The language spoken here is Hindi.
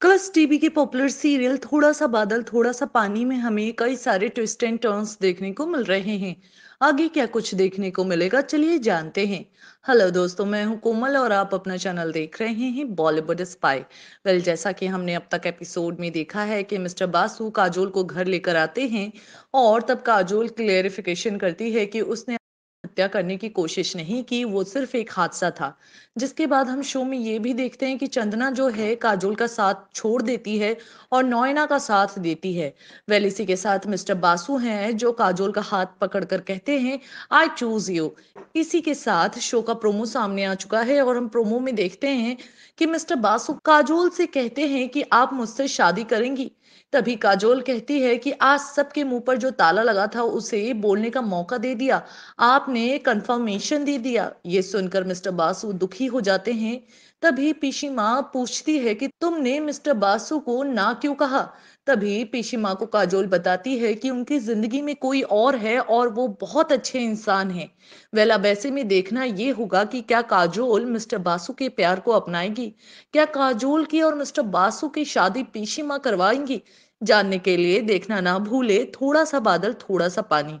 कलर्स टीवी के पॉपुलर सीरियल थोड़ा सा बादल थोड़ा सा पानी में हमें कई सारे ट्विस्ट एंड टर्न्स देखने को मिल रहे हैं आगे क्या कुछ देखने को मिलेगा चलिए जानते हैं हेलो दोस्तों मैं हूं कोमल और आप अपना चैनल देख रहे हैं बॉलीवुड स्पाई वेल जैसा कि हमने अब तक एपिसोड में देखा है कि मिस्टर बासु काजोल को घर लेकर आते हैं और तब काजोल क्लेरिफिकेशन करती है कि उसने हत्या करने की कोशिश नहीं की वो सिर्फ एक हादसा था जिसके बाद हम शो में ये भी देखते हैं कि चंदना जो है काजोल का साथ छोड़ देती है और नोयना का साथ देती है इसी के साथ मिस्टर बासु हैं जो काजोल का हाथ कर कहते हैं आई चूज यू इसी के साथ शो का प्रोमो सामने आ चुका है और हम प्रोमो में देखते हैं कि मिस्टर बासु काजोल से कहते हैं कि आप मुझसे शादी करेंगी तभी काजोल कहती है कि आज सबके मुंह पर जो ताला लगा था उसे बोलने का मौका दे दिया आप आपने कंफर्मेशन दे दिया ये सुनकर मिस्टर बासु दुखी हो जाते हैं तभी माँ पूछती है कि तुमने मिस्टर बासु को ना क्यों कहा तभी माँ को काजोल बताती है कि उनकी जिंदगी में कोई और है और वो बहुत अच्छे इंसान हैं। वेल अब ऐसे में देखना ये होगा कि क्या काजोल मिस्टर बासु के प्यार को अपनाएगी क्या काजोल की और मिस्टर बासु की शादी माँ करवाएंगी जानने के लिए देखना ना भूले थोड़ा सा बादल थोड़ा सा पानी